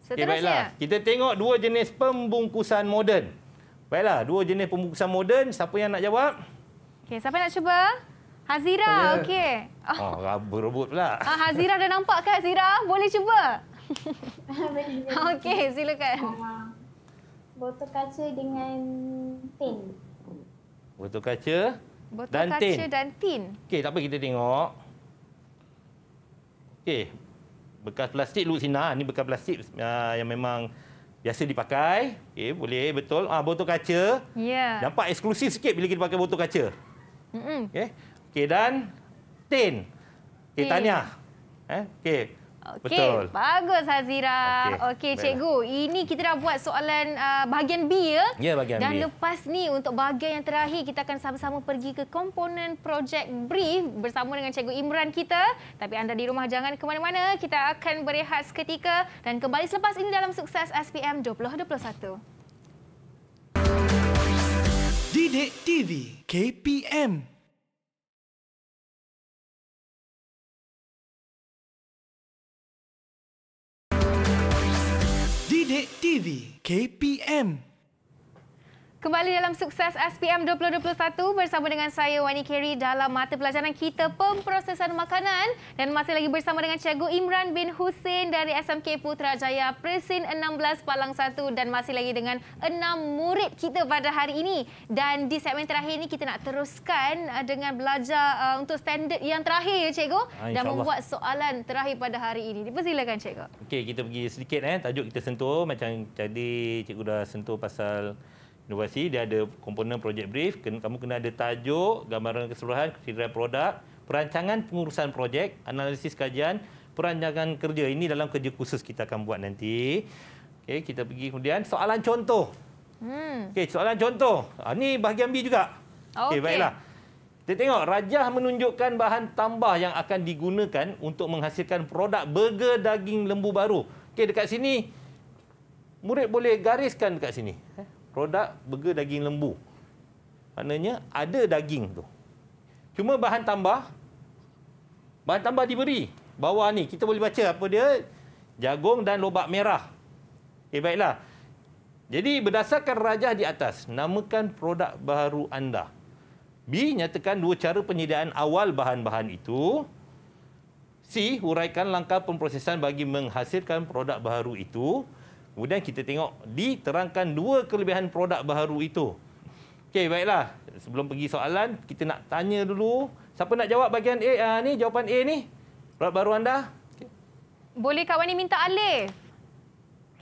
Seterusnya. Okay, baiklah. Kita tengok dua jenis pembungkusan moden. Baiklah, dua jenis pembungkusan moden. Siapa yang nak jawab? Okey, siapa nak cuba? Hazira, okey. Ah, oh, oh berebut pula. Ah, Hazira dah nampak ke Hazira? Boleh cuba. okey, silakan. Uh, botol kaca dengan tin. Botol kaca botol dan kaca tin. Botol kaca dan tin. Okey, tak apa kita tengok. Okey. Bekas plastik lu sini. Ini bekas plastik ah, yang memang biasa dipakai. Okey, eh, boleh betul. Ah botol kaca. Ya. Yeah. Nampak eksklusif sikit bila kita pakai botol kaca. Hmm. Okey. Eh, okey dan tin. Okey, tanya. Eh, okey. Okey, bagus Hazira. Okey, okay, cikgu. Ini kita dah buat soalan uh, bahagian B ya. Ya, bahagian Dan B. lepas ni untuk bahagian yang terakhir kita akan sama-sama pergi ke komponen projek brief bersama dengan cikgu Imran kita. Tapi anda di rumah jangan ke mana-mana. Kita akan berehat seketika dan kembali selepas ini dalam sukses SPM 2021. Didik TV KPM TV KPM Kembali dalam sukses SPM 2021 bersama dengan saya Wani Keri dalam mata pelajaran kita pemprosesan makanan dan masih lagi bersama dengan Cikgu Imran bin Hussein dari SMK Putrajaya Presin 16 Palang 1 dan masih lagi dengan enam murid kita pada hari ini dan di segmen terakhir ini kita nak teruskan eh, dengan belajar eh, untuk standard yang terakhir ya Cikgu ha, dan membuat soalan terakhir pada hari ini. Dipersilakan Cikgu. Okey kita pergi sedikit eh tajuk kita sentuh macam tadi Cikgu dah sentuh pasal inovasi dia ada komponen projek brief kamu kena ada tajuk gambaran keseluruhan kriteria produk perancangan pengurusan projek analisis kajian perancangan kerja ini dalam kerja khusus kita akan buat nanti okey kita pergi kemudian soalan contoh hmm okey soalan contoh ha, ni bahagian B juga okey okay, baiklah kita tengok rajah menunjukkan bahan tambah yang akan digunakan untuk menghasilkan produk burger daging lembu baru okey dekat sini murid boleh gariskan dekat sini produk burger daging lembu. Maknanya ada daging tu. Cuma bahan tambah bahan tambah diberi bawah ni kita boleh baca apa dia jagung dan lobak merah. Eh baiklah. Jadi berdasarkan rajah di atas, namakan produk baru anda. B nyatakan dua cara penyediaan awal bahan-bahan itu. C huraikan langkah pemprosesan bagi menghasilkan produk baru itu. Kemudian kita tengok diterangkan dua kelebihan produk baru itu. Okey, baiklah. Sebelum pergi soalan, kita nak tanya dulu. Siapa nak jawab bagian A uh, ni, jawapan A ni? Produk baru anda? Okay. Boleh Kak Wani minta Alif?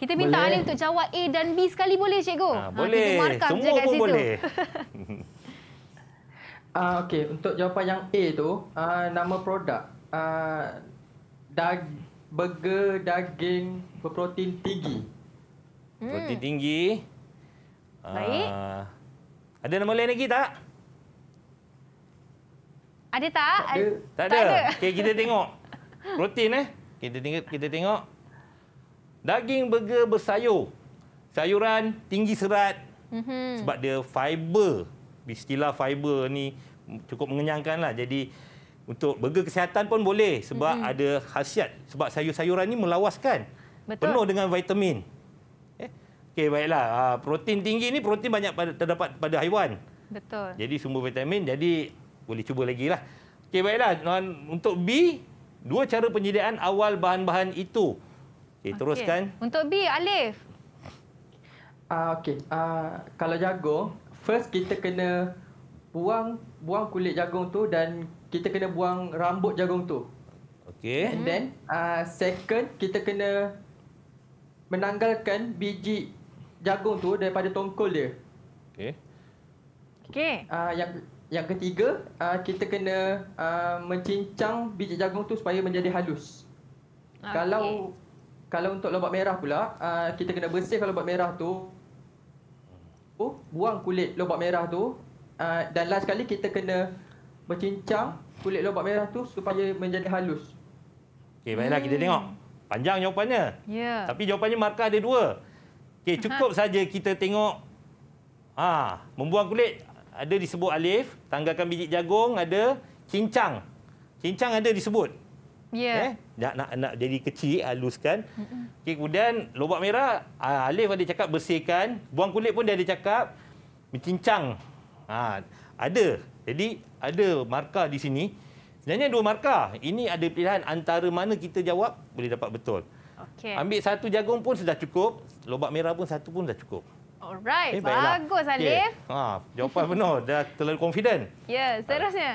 Kita minta boleh. Alif untuk jawab A dan B sekali boleh, Cikgu? Ha, boleh. Ha, kita Semua pun boleh. Uh, Okey, untuk jawapan yang A tu, uh, nama produk uh, dag burger daging berprotein tinggi. Hmm. Protein tinggi. Baik. Uh, ada nama lain lagi tak? Ada tak? Tak ada. Tak ada. Okey, kita tengok. Protein eh. Kita tengok, kita tengok. Daging burger bersayur. Sayuran tinggi serat. Mm-hmm. Sebab dia fiber. Istilah fiber ni cukup mengenyangkan lah. Jadi untuk burger kesihatan pun boleh. Sebab mm-hmm. ada khasiat. Sebab sayur-sayuran ni melawaskan. Betul. Penuh dengan vitamin. Okey, baiklah. Ha, protein tinggi ni protein banyak pada, terdapat pada haiwan. Betul. Jadi sumber vitamin, jadi boleh cuba lagi lah. Okey, baiklah. Untuk B, dua cara penyediaan awal bahan-bahan itu. Okey, okay. teruskan. Untuk B, Alif. Uh, Okey, uh, kalau jagung, first kita kena buang buang kulit jagung tu dan kita kena buang rambut jagung tu. Okey. And then uh, second kita kena menanggalkan biji jagung tu daripada tongkol dia. Okey. Okey. Uh, yang yang ketiga, uh, kita kena uh, mencincang biji jagung tu supaya menjadi halus. Okay. Kalau kalau untuk lobak merah pula, uh, kita kena bersih kalau lobak merah tu. Oh, buang kulit lobak merah tu. Uh, dan last sekali kita kena mencincang kulit lobak merah tu supaya menjadi halus. Okey, baiklah hmm. kita tengok. Panjang jawapannya. Yeah. Tapi jawapannya markah ada dua. Okey, cukup saja kita tengok ha, membuang kulit ada disebut alif, tanggalkan biji jagung ada cincang. Cincang ada disebut. Ya. Yeah. Eh? Nak, nak nak jadi kecil haluskan. Okey, kemudian lobak merah ha, alif ada cakap bersihkan, buang kulit pun dia ada cakap mencincang. Ha, ada. Jadi ada markah di sini. Sebenarnya dua markah. Ini ada pilihan antara mana kita jawab boleh dapat betul. Okay. Ambil satu jagung pun sudah cukup. Lobak merah pun satu pun dah cukup. Alright. Eh, Bagus, Alif. Okay. Ha, jawapan benar, Dah terlalu confident. Ya, yeah, seterusnya.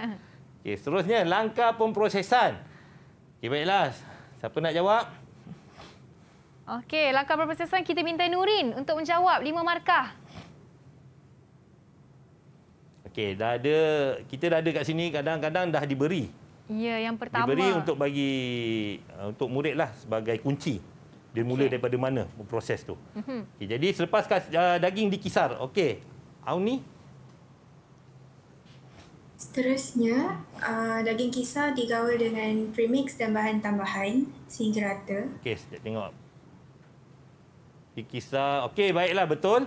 Okay, seterusnya, langkah pemprosesan. Okay, baiklah. Siapa nak jawab? Okey, langkah pemprosesan kita minta Nurin untuk menjawab lima markah. Okey, dah ada kita dah ada kat sini kadang-kadang dah diberi. Ya, yang pertama. Diberi untuk bagi uh, untuk murid lah sebagai kunci. Dia mula okay. daripada mana proses tu. Mm-hmm. Okay, jadi selepas uh, daging dikisar, okey. Auni? Seterusnya, uh, daging kisar digaul dengan premix dan bahan tambahan sehingga rata. Okey, kita tengok. Dikisar, okey baiklah betul.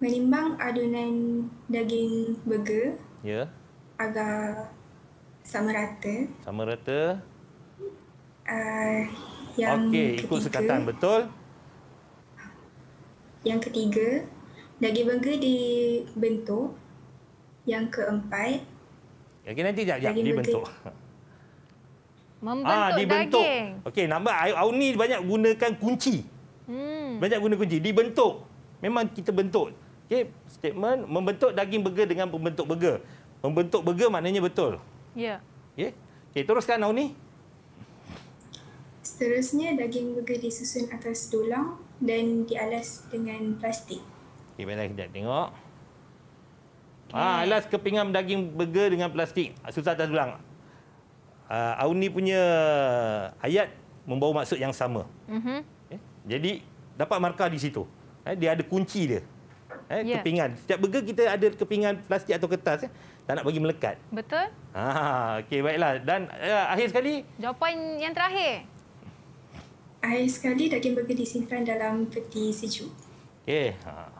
Menimbang adunan daging burger. Ya. Yeah. Agar sama rata. Sama rata. Uh, yang okay, ketiga. ikut sekatan betul. Yang ketiga, daging burger dibentuk. Yang keempat. Okay, nanti sekejap, sekejap. Dibentuk. Membentuk ah, dibentuk. daging. Okey, nampak ni banyak gunakan kunci. Hmm. Banyak guna kunci. Dibentuk. Memang kita bentuk. Okey, statement. Membentuk daging burger dengan membentuk burger. Membentuk burger maknanya betul. Ya. Yeah. Okey. Okey, teruskan Nauni. Seterusnya daging burger disusun atas dolang dan dialas dengan plastik. Okey, baiklah kita tengok. Okay. Ah, alas kepingan daging burger dengan plastik. Ah, susah atas dolang. Uh, ah, Auni punya ayat membawa maksud yang sama. Mm-hmm. Okay. Eh, jadi, dapat markah di situ. Eh, dia ada kunci dia eh, yeah. kepingan. Setiap burger kita ada kepingan plastik atau kertas. Eh. Tak nak bagi melekat. Betul. Ah, ha, okay, baiklah. Dan uh, akhir sekali. Jawapan yang terakhir. Akhir sekali, daging burger disimpan dalam peti sejuk. Okay. Ah. Ha.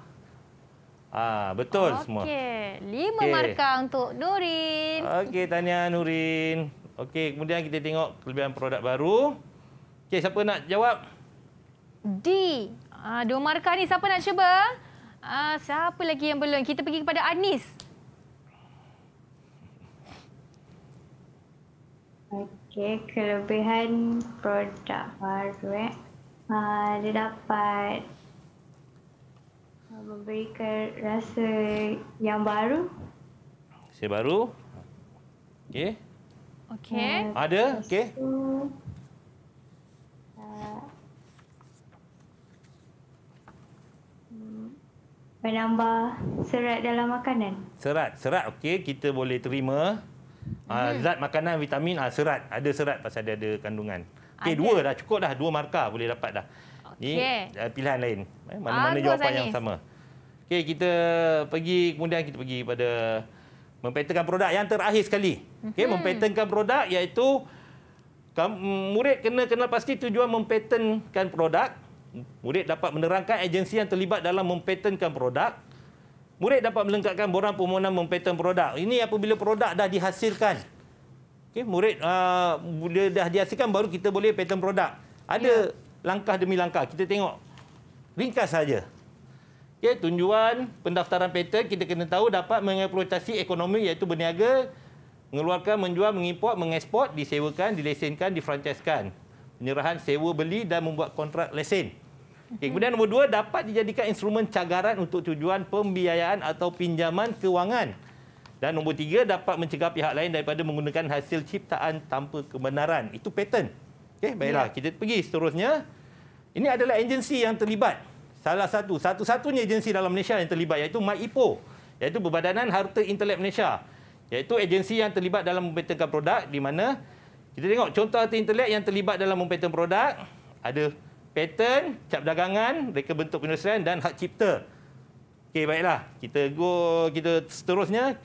Ha, ah, betul okay. semua. Okey, lima okay. markah untuk Nurin. Okey, tanya Nurin. Okey, kemudian kita tengok kelebihan produk baru. Okey, siapa nak jawab? D. Ah, dua markah ni siapa nak cuba? Ah, siapa lagi yang belum? Kita pergi kepada Anis. Okey, kelebihan produk baru eh. Ah, dia dapat ah, memberikan rasa yang baru. Rasa baru? Okey. Okey. Ah, Ada? Okey. menambah serat dalam makanan. Serat, serat okey kita boleh terima. Uh, zat makanan vitamin uh, serat ada serat pasal dia ada kandungan. Okey dua dah cukup dah dua markah boleh dapat dah. Ini okay. uh, ah, pilihan lain. Eh, mana-mana ah, jawapan yang sama. Okey kita pergi kemudian kita pergi pada mempatternkan produk yang terakhir sekali. Okey hmm. mempatternkan produk iaitu murid kena kenal pasti tujuan mempatternkan produk Murid dapat menerangkan agensi yang terlibat dalam mempatenkan produk. Murid dapat melengkapkan borang permohonan mempaten produk. Ini apabila produk dah dihasilkan. Okay, murid uh, ah, dia dah dihasilkan baru kita boleh paten produk. Ada ya. langkah demi langkah. Kita tengok ringkas saja. Okay, tunjuan pendaftaran paten kita kena tahu dapat mengeksploitasi ekonomi iaitu berniaga, mengeluarkan, menjual, mengimport, mengeksport, disewakan, dilesenkan, difranchisekan. Penyerahan sewa beli dan membuat kontrak lesen. Okay, kemudian nombor dua, dapat dijadikan instrumen cagaran untuk tujuan pembiayaan atau pinjaman kewangan. Dan nombor tiga, dapat mencegah pihak lain daripada menggunakan hasil ciptaan tanpa kebenaran. Itu patent. Okay, baiklah, ya. kita pergi seterusnya. Ini adalah agensi yang terlibat. Salah satu, satu-satunya agensi dalam Malaysia yang terlibat iaitu MyIPO. Iaitu Berbadanan Harta Intelek Malaysia. Iaitu agensi yang terlibat dalam mempatenkan produk di mana kita tengok contoh harta intelek yang terlibat dalam mempatenkan produk ada pattern, cap dagangan, reka bentuk penyelesaian dan hak cipta. Okey, baiklah. Kita go kita seterusnya.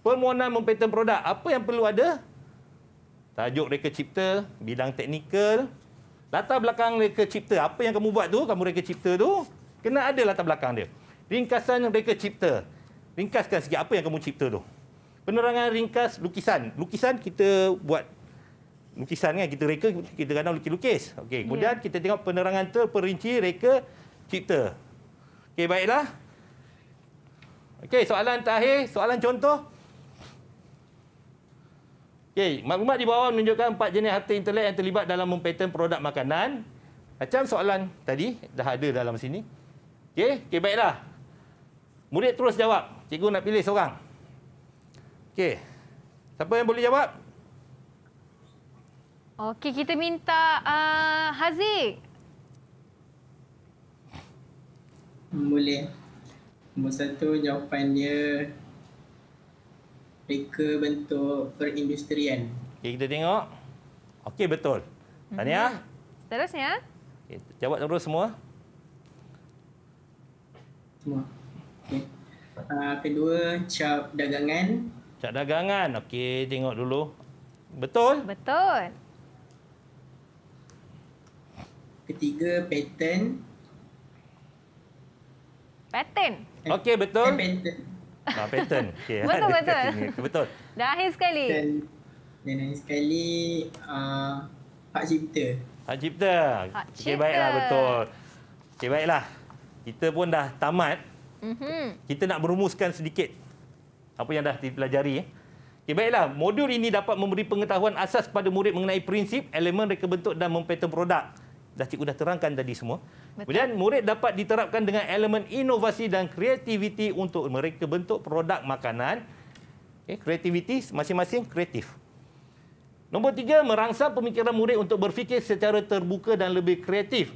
Permohonan mempatent produk. Apa yang perlu ada? Tajuk reka cipta, bidang teknikal, latar belakang reka cipta. Apa yang kamu buat tu, kamu reka cipta tu, kena ada latar belakang dia. Ringkasan reka cipta. Ringkaskan sikit apa yang kamu cipta tu. Penerangan ringkas lukisan. Lukisan kita buat lukisan kan kita reka kita kadang lukis-lukis. Okey, ya. kemudian yeah. kita tengok penerangan terperinci reka cipta. Okey, baiklah. Okey, soalan terakhir, soalan contoh. Okey, maklumat di bawah menunjukkan empat jenis harta intelek yang terlibat dalam mempattern produk makanan. Macam soalan tadi dah ada dalam sini. Okey, okey baiklah. Murid terus jawab. Cikgu nak pilih seorang. Okey. Siapa yang boleh jawab? Okey, kita minta uh, Haziq. Boleh. Nombor satu, jawapan dia reka bentuk perindustrian. Okey, kita tengok. Okey, betul. Tahniah. Hmm. Seterusnya. Okay, jawab terus semua. Semua. Okay. Uh, kedua, cap dagangan. Cap dagangan. Okey, tengok dulu. Betul? Betul ketiga patent patent eh, okey betul eh, patent ah patent okey betul betul betul dah akhir sekali dan dan akhir sekali a uh, hak cipta hak cipta, cipta. okey baiklah betul okey baiklah kita pun dah tamat mm-hmm. kita nak merumuskan sedikit apa yang dah dipelajari eh. Okay, baiklah, modul ini dapat memberi pengetahuan asas kepada murid mengenai prinsip, elemen, reka bentuk dan mempattern produk dah cikgu dah terangkan tadi semua. Betul. Kemudian murid dapat diterapkan dengan elemen inovasi dan kreativiti untuk mereka bentuk produk makanan. Okay, eh, kreativiti masing-masing kreatif. Nombor tiga, merangsang pemikiran murid untuk berfikir secara terbuka dan lebih kreatif.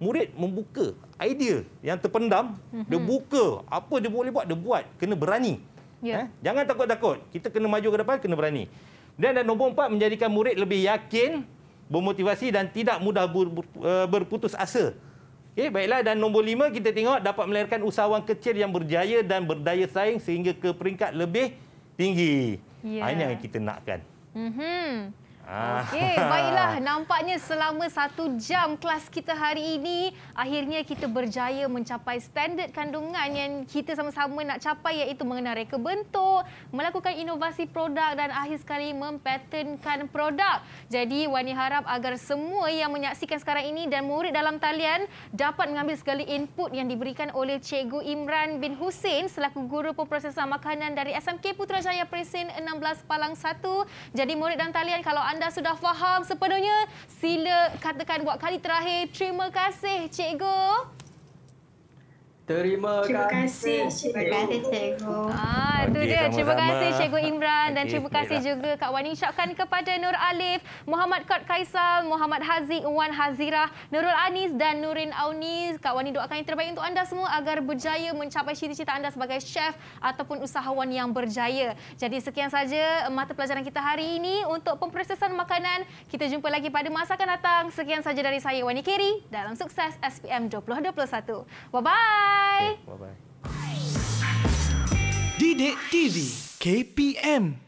Murid membuka idea yang terpendam, mm-hmm. dia mhm. buka apa dia boleh buat, dia buat. Kena berani. Yeah. Ya. Ha? Jangan takut-takut. Kita kena maju ke depan, kena berani. dan nombor empat, menjadikan murid lebih yakin bermotivasi dan tidak mudah eh, berputus asa. Okay, baiklah dan nombor lima kita tengok dapat melahirkan usahawan kecil yang berjaya dan berdaya saing sehingga ke peringkat lebih tinggi. Yeah. Ini yang kita nakkan. Mm-hmm. Ah. Okey, baiklah. Nampaknya selama satu jam kelas kita hari ini, akhirnya kita berjaya mencapai standard kandungan yang kita sama-sama nak capai iaitu mengenai reka bentuk, melakukan inovasi produk dan akhir sekali mempatternkan produk. Jadi, Wani harap agar semua yang menyaksikan sekarang ini dan murid dalam talian dapat mengambil segala input yang diberikan oleh Cikgu Imran bin Hussein selaku guru pemprosesan makanan dari SMK Putrajaya Presin 16 Palang 1. Jadi, murid dalam talian, kalau anda anda sudah faham sepenuhnya. Sila katakan buat kali terakhir. Terima kasih, Cikgu. Terima, kasih. Terima kasih cikgu. Ah, okay, itu dia. Terima kasih cikgu Imran okay, dan terima kasih lah. juga Kak Wani. Syukkan kepada Nur Alif, Muhammad Kot Kaisal, Muhammad Haziq, Wan Hazirah, Nurul Anis dan Nurin Auni. Kak Wani doakan yang terbaik untuk anda semua agar berjaya mencapai cita-cita anda sebagai chef ataupun usahawan yang berjaya. Jadi sekian saja mata pelajaran kita hari ini untuk pemprosesan makanan. Kita jumpa lagi pada masa akan datang. Sekian saja dari saya Wani Kiri dalam sukses SPM 2021. Bye bye. Bye-bye. Okay, Didik TV KPM